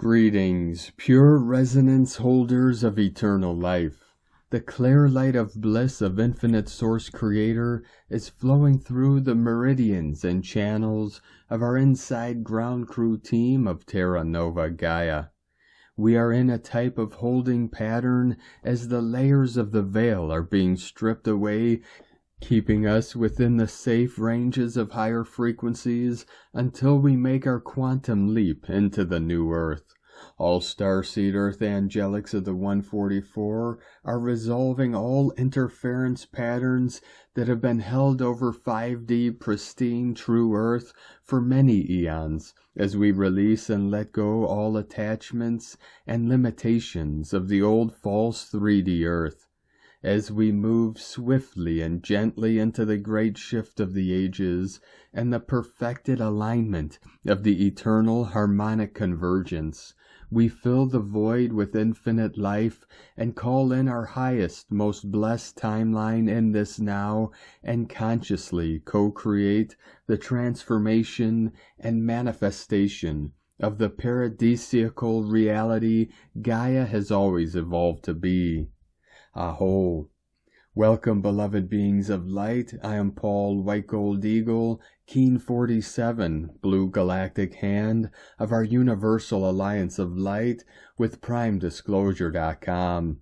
Greetings, pure resonance holders of eternal life. The clear light of bliss of infinite source creator is flowing through the meridians and channels of our inside ground crew team of Terra Nova Gaia. We are in a type of holding pattern as the layers of the veil are being stripped away keeping us within the safe ranges of higher frequencies until we make our quantum leap into the new Earth. All starseed Earth angelics of the 144 are resolving all interference patterns that have been held over 5D pristine true Earth for many eons as we release and let go all attachments and limitations of the old false 3D Earth as we move swiftly and gently into the great shift of the ages and the perfected alignment of the eternal harmonic convergence. We fill the void with infinite life and call in our highest, most blessed timeline in this now and consciously co create the transformation and manifestation of the paradisiacal reality Gaia has always evolved to be. Aho! Welcome, beloved beings of light. I am Paul White Gold Eagle, Keen 47, Blue Galactic Hand of our Universal Alliance of Light with PrimeDisclosure.com.